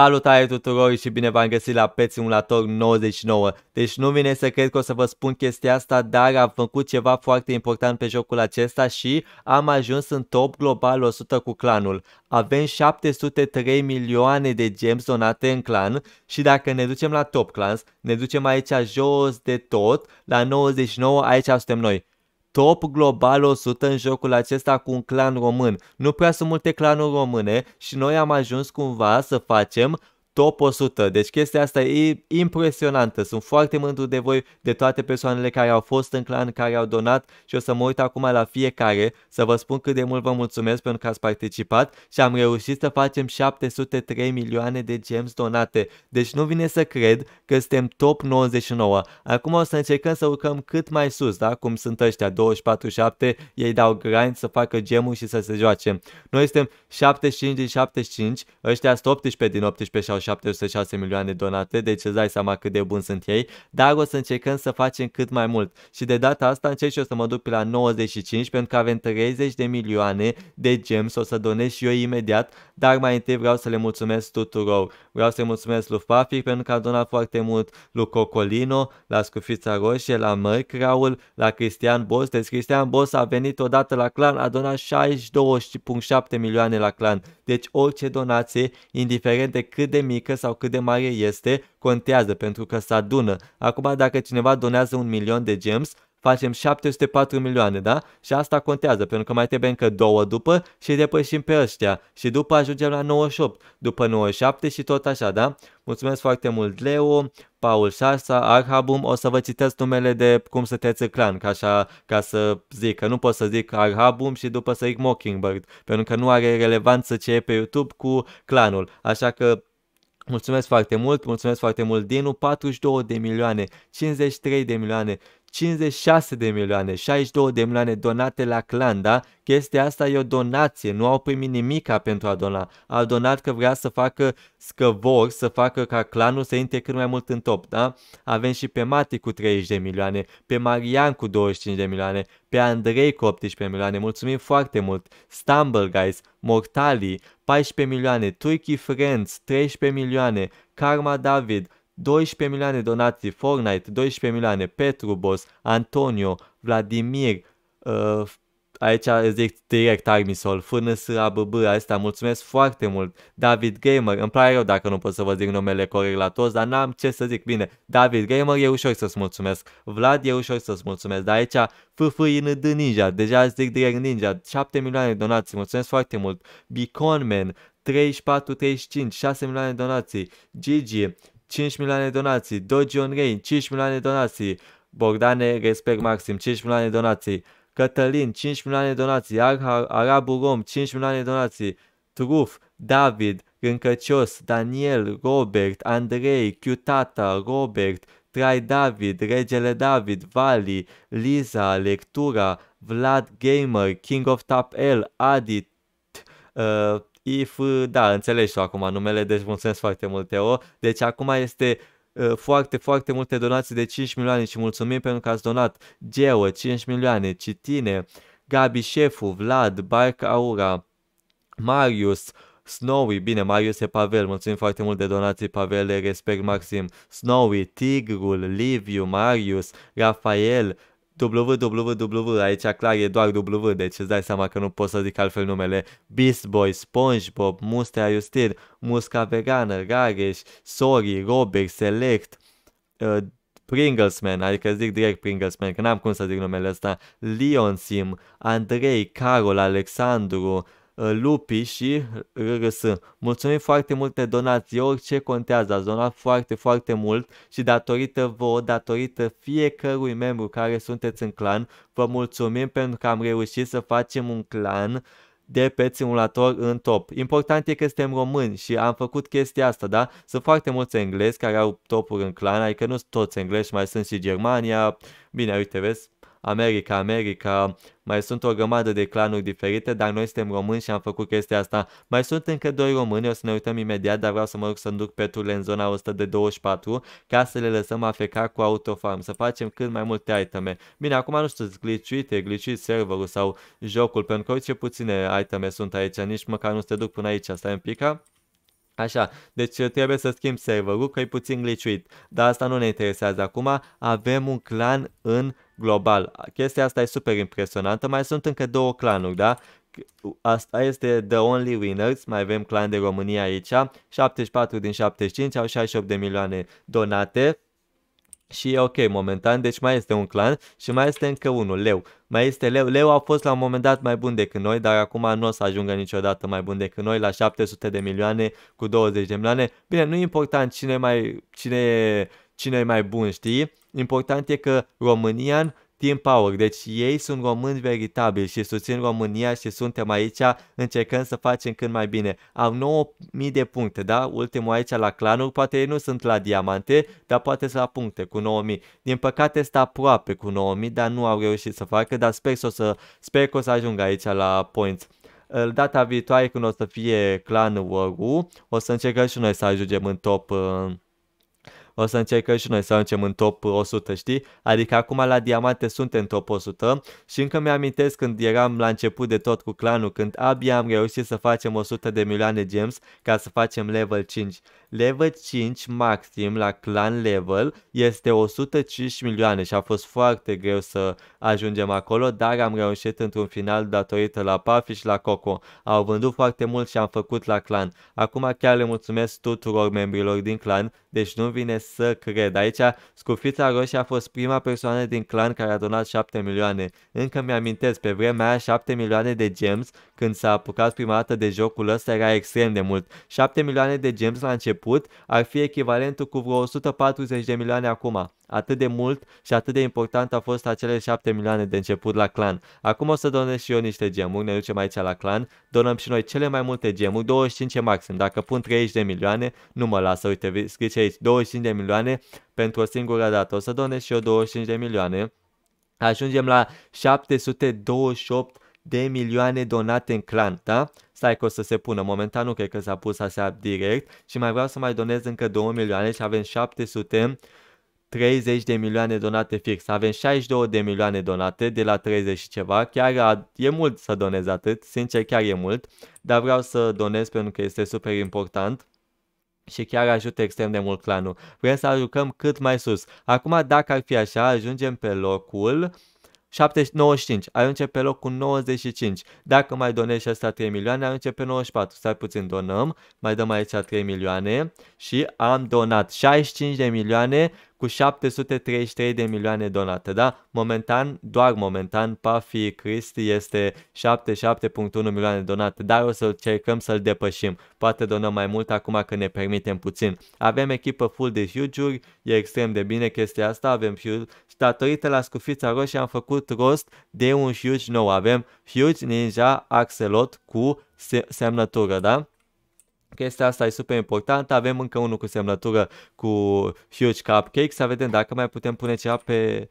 Salutare tuturor și bine v-am găsit la Pet Simulator 99. Deci nu vine să cred că o să vă spun chestia asta, dar am făcut ceva foarte important pe jocul acesta și am ajuns în top global 100 cu clanul. Avem 703 milioane de gems donate în clan și dacă ne ducem la top clans, ne ducem aici jos de tot, la 99 aici suntem noi top global 100 în jocul acesta cu un clan român. Nu prea sunt multe clanuri române și noi am ajuns cumva să facem top 100. Deci chestia asta e impresionantă. Sunt foarte mândru de voi, de toate persoanele care au fost în clan, care au donat și o să mă uit acum la fiecare să vă spun cât de mult vă mulțumesc pentru că ați participat și am reușit să facem 703 milioane de gems donate. Deci nu vine să cred că suntem top 99. Acum o să încercăm să urcăm cât mai sus, da? Cum sunt ăștia 24-7, ei dau grind să facă gemul și să se joace. Noi suntem 75 din 75, ăștia sunt 18 din 18 sau 706 milioane donate, deci îți dai seama cât de bun sunt ei, dar o să încercăm să facem cât mai mult. Și de data asta încerc o să mă duc pe la 95 pentru că avem 30 de milioane de gems, o să donez și eu imediat, dar mai întâi vreau să le mulțumesc tuturor. Vreau să-i mulțumesc lui Fafi pentru că a donat foarte mult, lui Cocolino, la Scufița Roșie, la Mărcraul, la Cristian Bos. Deci Cristian Bos a venit odată la clan, a donat 62,7 milioane la clan deci orice donație, indiferent de cât de mică sau cât de mare este, contează pentru că se adună. Acum dacă cineva donează un milion de gems, facem 704 milioane, da? Și asta contează, pentru că mai trebuie încă două după și depășim pe ăștia. Și după ajungem la 98, după 97 și tot așa, da? Mulțumesc foarte mult, Leo, Paul Șarsa, Arhabum, o să vă citesc numele de cum să teți clan, ca, așa, ca să zic, că nu pot să zic Arhabum și după să zic Mockingbird, pentru că nu are relevanță ce e pe YouTube cu clanul, așa că Mulțumesc foarte mult, mulțumesc foarte mult, Dinu, 42 de milioane, 53 de milioane, 56 de milioane, 62 de milioane donate la da? chestia asta e o donație, nu au primit nimica pentru a dona. A donat că vrea să facă scăvor, să facă ca clanul să intre cât mai mult în top, da? Avem și pe Mati cu 30 de milioane, pe Marian cu 25 de milioane, pe Andrei cu 18 milioane, mulțumim foarte mult, Stumble Guys, Mortali, 14 milioane, Turkey Friends, 13 milioane, Karma David, 12 milioane donații Fortnite, 12 milioane Petrubos, Antonio, Vladimir, uh, aici zic direct Armisol, FNS, ABB, astea, mulțumesc foarte mult, David Gamer, îmi pare rău dacă nu pot să vă zic numele corect la toți, dar n-am ce să zic, bine, David Gamer e ușor să-ți mulțumesc, Vlad e ușor să-ți mulțumesc, dar aici FFIN de Ninja, deja zic direct Ninja, 7 milioane donații, mulțumesc foarte mult, Beconman, 34, 35, 6 milioane de donații, Gigi, 5 milioane de donații, on Rain, 5 milioane de donații, Bogdane, respect maxim, 5 milioane de donații, Cătălin, 5 milioane de donații, Arabul Rom, 5 milioane de donații, Truf, David, Râncăcios, Daniel, Robert, Andrei, Chiutata, Robert, Trai David, Regele David, Vali, Liza, Lectura, Vlad Gamer, King of Top L, Adit, uh, if, da, înțelegi tu acum numele, deci mulțumesc foarte mult, Teo. Deci acum este uh, foarte, foarte multe donații de 5 milioane și mulțumim pentru că ați donat Geo, 5 milioane, Citine, Gabi Șefu, Vlad, Barca Aura, Marius, Snowy, bine, Marius e Pavel, mulțumim foarte mult de donații, Pavel, respect maxim, Snowy, Tigrul, Liviu, Marius, Rafael, WWW, aici clar e doar W, deci îți dai seama că nu pot să zic altfel numele. Beast Boy, SpongeBob, Mustea Justin, Musca Vegană, Rareș, Sori, Robert, Select, uh, Pringlesman, adică zic direct Pringlesman, că n-am cum să zic numele ăsta, Leon Sim, Andrei, Carol, Alexandru, Uh, Lupi și RRS. Mulțumim foarte mult de donații, orice contează, ați donat foarte, foarte mult și datorită vouă, datorită fiecărui membru care sunteți în clan, vă mulțumim pentru că am reușit să facem un clan de pe simulator în top. Important e că suntem români și am făcut chestia asta, da? Sunt foarte mulți englezi care au topuri în clan, adică nu sunt toți englezi, mai sunt și Germania. Bine, uite, vezi, America, America, mai sunt o grămadă de clanuri diferite, dar noi suntem români și am făcut chestia asta. Mai sunt încă doi români, o să ne uităm imediat, dar vreau să mă rog să-mi duc peturile în zona 124 ca să le lăsăm afeca cu autofarm, să facem cât mai multe iteme. Bine, acum nu știu, glitchuite, glitchuit serverul sau jocul, pentru că orice puține iteme sunt aici, nici măcar nu te duc până aici, stai e pică. Așa, deci trebuie să schimb serverul, că e puțin gliciuit, dar asta nu ne interesează acum, avem un clan în global. Chestia asta e super impresionantă. Mai sunt încă două clanuri, da? Asta este The Only Winners, mai avem clan de România aici, 74 din 75, au 68 de milioane donate și e ok momentan, deci mai este un clan și mai este încă unul, Leu. Mai este Leu, Leu a fost la un moment dat mai bun decât noi, dar acum nu o să ajungă niciodată mai bun decât noi, la 700 de milioane cu 20 de milioane. Bine, nu e important cine, mai, cine, cine e mai bun, știi? important e că Românian Team Power, deci ei sunt români veritabili și susțin România și suntem aici, încercând să facem cât mai bine. Au 9.000 de puncte, da? Ultimul aici la clanul poate ei nu sunt la diamante, dar poate să la puncte cu 9.000. Din păcate sunt aproape cu 9.000, dar nu au reușit să facă, dar sper, să, o să, sper că o să ajungă aici la points data viitoare când o să fie clanul Waru, o să încercăm și noi să ajungem în top o să încercăm și noi să ajungem în top 100, știi? Adică acum la diamante suntem top 100 și încă mi-amintesc când eram la început de tot cu clanul, când abia am reușit să facem 100 de milioane gems ca să facem level 5. Level 5 maxim la clan level este 105 milioane și a fost foarte greu să ajungem acolo, dar am reușit într-un final datorită la Puffy și la Coco. Au vândut foarte mult și am făcut la clan. Acum chiar le mulțumesc tuturor membrilor din clan, deci nu vine să cred. Aici, Scufița Roșie a fost prima persoană din clan care a donat 7 milioane. Încă mi-amintesc, pe vremea aia 7 milioane de gems, când s-a apucat prima dată de jocul ăsta, era extrem de mult. 7 milioane de gems la început ar fi echivalentul cu vreo 140 de milioane acum. Atât de mult și atât de important a fost acele 7 milioane de început la clan. Acum o să donez și eu niște gemuri, ne ducem aici la clan, donăm și noi cele mai multe gemuri, 25 maxim. Dacă pun 30 de milioane, nu mă lasă, uite, scrie aici, 25 de milioane pentru o singură dată. O să donez și eu 25 de milioane. Ajungem la 728 de milioane donate în clan, da? Stai că o să se pună, momentan nu cred că s-a pus asta direct și mai vreau să mai donez încă 2 milioane și avem 700 30 de milioane donate fix. Avem 62 de milioane donate de la 30 și ceva. Chiar e mult să donez atât, sincer chiar e mult, dar vreau să donez pentru că este super important și chiar ajută extrem de mult clanul. Vrem să aruncăm cât mai sus. Acum, dacă ar fi așa, ajungem pe locul 795. 95, ajunge pe locul 95. Dacă mai donezi și asta 3 milioane, ajunge pe 94. Stai puțin, donăm, mai dăm aici 3 milioane și am donat 65 de milioane cu 733 de milioane donate, da? Momentan, doar momentan, Puffy Cristi este 77.1 milioane donate, dar o să cercăm să-l depășim. Poate donăm mai mult acum că ne permitem puțin. Avem echipă full de huge e extrem de bine chestia asta, avem huge. Și datorită la scufița roșie am făcut rost de un huge nou. Avem huge Ninja Axelot cu semnătură, da? Chestia asta e super importantă. Avem încă unul cu semnătură cu Huge Cupcake. Să vedem dacă mai putem pune ceva pe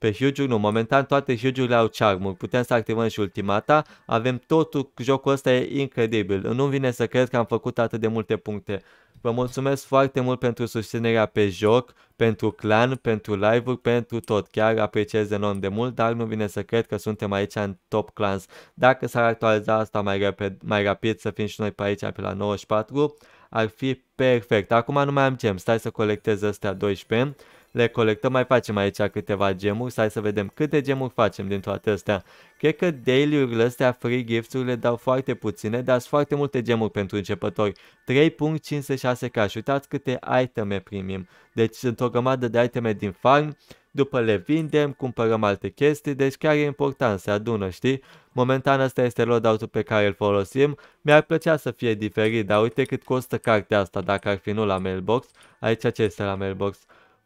pe nu. Momentan toate hyuju au charm Putem să activăm și ultimata. Avem totul, jocul ăsta e incredibil. Nu vine să cred că am făcut atât de multe puncte. Vă mulțumesc foarte mult pentru susținerea pe joc, pentru clan, pentru live-uri, pentru tot. Chiar apreciez enorm de mult, dar nu vine să cred că suntem aici în top clans. Dacă s-ar actualiza asta mai, rapid, mai rapid, să fim și noi pe aici, pe la 94, ar fi perfect. Acum nu mai am gem, stai să colectez astea 12 le colectăm, mai facem aici câteva gemuri, hai să vedem câte gemuri facem din toate astea. Cred că daily-urile astea, free gifts-urile dau foarte puține, dar sunt foarte multe gemuri pentru începători. 3.56k și uitați câte iteme primim. Deci sunt o grămadă de iteme din farm, după le vindem, cumpărăm alte chestii, deci chiar e important, se adună, știi? Momentan asta este loadout pe care îl folosim, mi-ar plăcea să fie diferit, dar uite cât costă cartea asta dacă ar fi nu la mailbox, aici ce este la mailbox?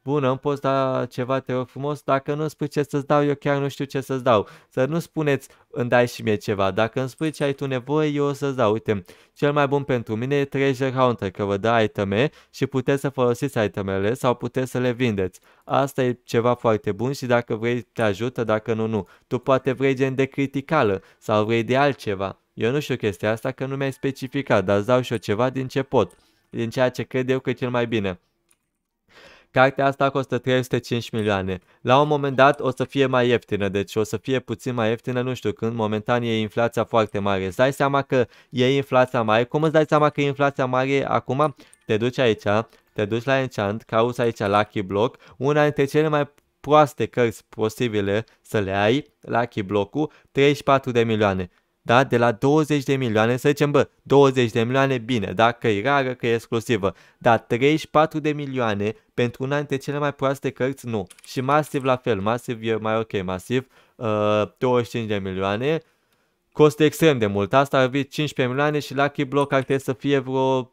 Bună, îmi poți da ceva, te rog frumos? Dacă nu spui ce să-ți dau, eu chiar nu știu ce să-ți dau. Să nu spuneți, îmi dai și mie ceva. Dacă îmi spui ce ai tu nevoie, eu o să-ți dau. Uite, cel mai bun pentru mine e Treasure Hunter, că vă dă iteme și puteți să folosiți itemele sau puteți să le vindeți. Asta e ceva foarte bun și dacă vrei te ajută, dacă nu, nu. Tu poate vrei gen de criticală sau vrei de altceva. Eu nu știu chestia asta că nu mi-ai specificat, dar îți dau și eu ceva din ce pot, din ceea ce cred eu că e cel mai bine. Cartea asta costă 305 milioane. La un moment dat o să fie mai ieftină, deci o să fie puțin mai ieftină, nu știu când, momentan e inflația foarte mare. Îți dai seama că e inflația mare? Cum îți dai seama că e inflația mare acum? Te duci aici, te duci la Enchant, cauți aici Lucky Block, una dintre cele mai proaste cărți posibile să le ai, Lucky Block-ul, 34 de milioane da? de la 20 de milioane, să zicem, bă, 20 de milioane, bine, da? că e rară, că e exclusivă, dar 34 de milioane pentru una dintre cele mai proaste cărți, nu. Și Masiv la fel, Masiv e mai ok, Masiv, uh, 25 de milioane, costă extrem de mult, asta ar fi 15 milioane și Lucky Block ar trebui să fie vreo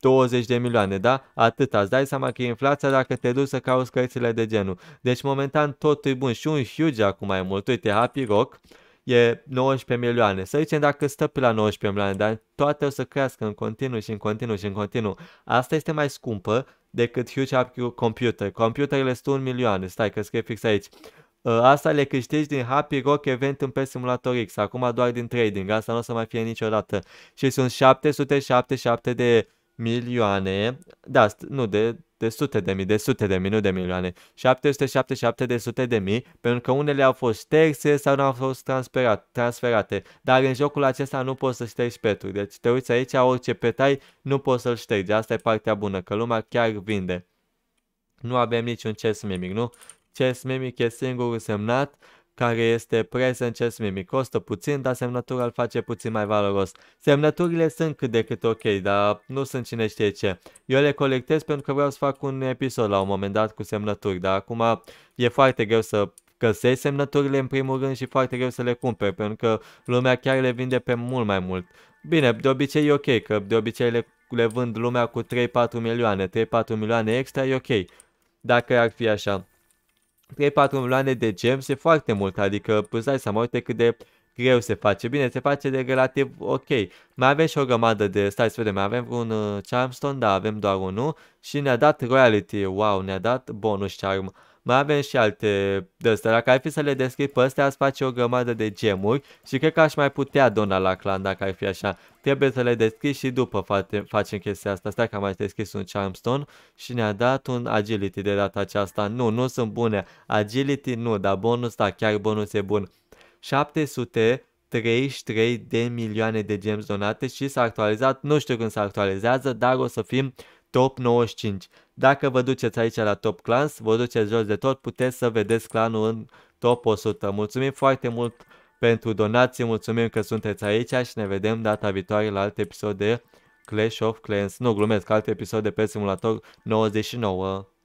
20 de milioane, da? Atât, îți dai seama că e inflația dacă te duci să cauți cărțile de genul. Deci, momentan, totul e bun și un huge acum mai mult. Uite, Happy Rock, e 19 milioane. Să zicem dacă stă pe la 19 milioane, dar toate o să crească în continuu și în continuu și în continuu. Asta este mai scumpă decât Huge Up Computer. Computerele sunt 1 milioane, stai că scrie fix aici. Uh, asta le câștigi din Happy Rock Event în pe Simulator X, acum doar din trading, asta nu o să mai fie niciodată. Și sunt 777 de milioane, da, nu, de de sute de mii, de sute de mii, nu de milioane. 777 de sute de mii, pentru că unele au fost șterse sau nu au fost transferat, transferate. Dar în jocul acesta nu poți să ștergi peturi. Deci te uiți aici, orice petai nu poți să-l ștergi. Asta e partea bună, că lumea chiar vinde. Nu avem niciun chest mimic, nu? Chest mimic e singurul semnat care este prezent cel mimic. Costă puțin, dar semnătura îl face puțin mai valoros. Semnăturile sunt cât de cât ok, dar nu sunt cine știe ce. Eu le colectez pentru că vreau să fac un episod la un moment dat cu semnături, dar acum e foarte greu să găsești semnăturile în primul rând și foarte greu să le cumperi, pentru că lumea chiar le vinde pe mult mai mult. Bine, de obicei e ok, că de obicei le, le vând lumea cu 3-4 milioane, 3-4 milioane extra e ok, dacă ar fi așa. 3-4 milioane de gems e foarte mult, adică îți dai seama, uite cât de greu se face. Bine, se face de relativ ok. Mai avem și o grămadă de, stai să vedem, mai avem un uh, Charmstone, da, avem doar unul și ne-a dat Royalty, wow, ne-a dat bonus Charm mai avem și alte de astea. Dacă ai fi să le descrii pe astea, ați face o grămadă de gemuri și cred că aș mai putea dona la clan dacă ai fi așa. Trebuie să le deschizi și după facem chestia asta. Stai că am mai deschis un charmstone și ne-a dat un agility de data aceasta. Nu, nu sunt bune. Agility nu, dar bonus, da, chiar bonus e bun. 700 33 de milioane de gems donate și s-a actualizat, nu știu când se actualizează, dar o să fim top 95. Dacă vă duceți aici la top clans, vă duceți jos de tot, puteți să vedeți clanul în top 100. Mulțumim foarte mult pentru donații, mulțumim că sunteți aici și ne vedem data viitoare la alt episod de Clash of Clans. Nu, glumesc, alt episod de pe simulator 99.